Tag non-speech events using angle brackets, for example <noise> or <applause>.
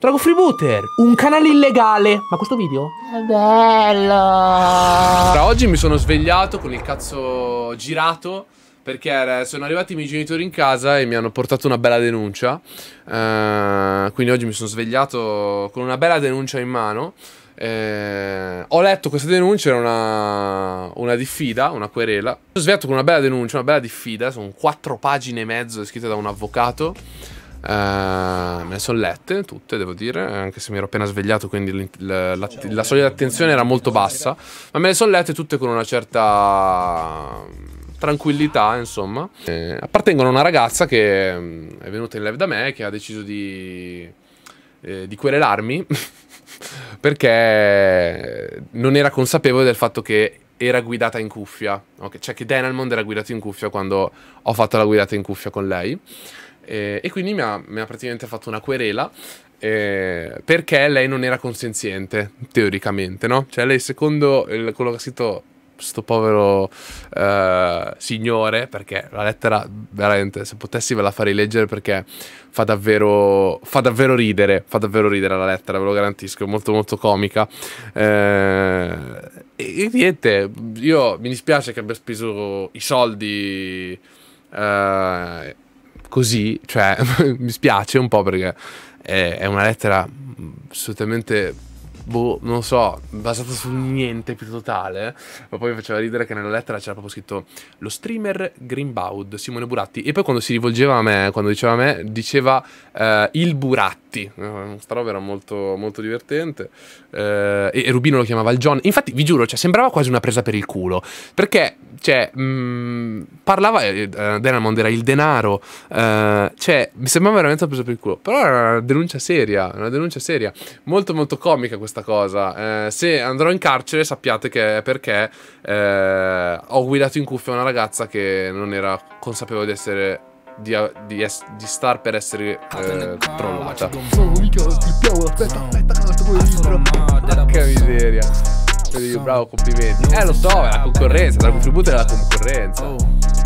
Drago Freebooter, un canale illegale. Ma questo video? È bello. Tra oggi mi sono svegliato con il cazzo girato perché sono arrivati i miei genitori in casa e mi hanno portato una bella denuncia. Uh, quindi oggi mi sono svegliato con una bella denuncia in mano. Eh, ho letto questa denuncia, era una, una, diffida, una querela. Mi sono svegliato con una bella denuncia, una bella diffida, sono quattro pagine e mezzo scritte da un avvocato Uh, me ne sono lette tutte, devo dire, anche se mi ero appena svegliato, quindi la, soglia di attenzione era molto bassa, ma me le sono lette tutte con una certa mm, tranquillità, insomma. Eh, appartengono a una ragazza che mm, è venuta in live da me, e che ha deciso di, eh, di querelarmi <laughs> perché non era consapevole del fatto che era guidata in cuffia, okay? cioè che Denalmond era guidato in cuffia quando ho fatto la guidata in cuffia con lei e, eh, e quindi mi ha, mi ha praticamente fatto una querela eh, perché lei non era consenziente, teoricamente, no? Cioè lei secondo il, quello che ha scritto questo povero eh, signore, perché la lettera veramente, se potessi ve la farei leggere perché fa davvero, fa davvero ridere, fa davvero ridere la lettera, ve lo garantisco, è molto molto comica. Eh, e, niente, io mi dispiace che abbia speso i soldi... Uh, così, cioè <laughs> mi spiace un po' perché è, è una lettera assolutamente boh, non so, basata su niente più totale. Ma poi mi faceva ridere che nella lettera c'era proprio scritto lo streamer Greenbaud, Simone Buratti. E poi quando si rivolgeva a me, quando diceva a me, diceva uh, il Buratti. questa eh, roba era molto, molto divertente. Uh, e, e Rubino lo chiamava il John. Infatti, vi giuro, cioè, sembrava quasi una presa per il culo. Perché cioè, mh, mm, parlava, eh, eh Denamond era il denaro, eh, cioè, mi sembrava veramente preso per il culo, però era una denuncia seria, una denuncia seria, molto molto comica questa cosa, eh, se andrò in carcere sappiate che è perché eh, ho guidato in cuffia una ragazza che non era consapevole di essere di, di, di, star per essere eh, trollata. bravo, complimenti. Eh, lo so, è la concorrenza, tra il contributo è la concorrenza. Oh.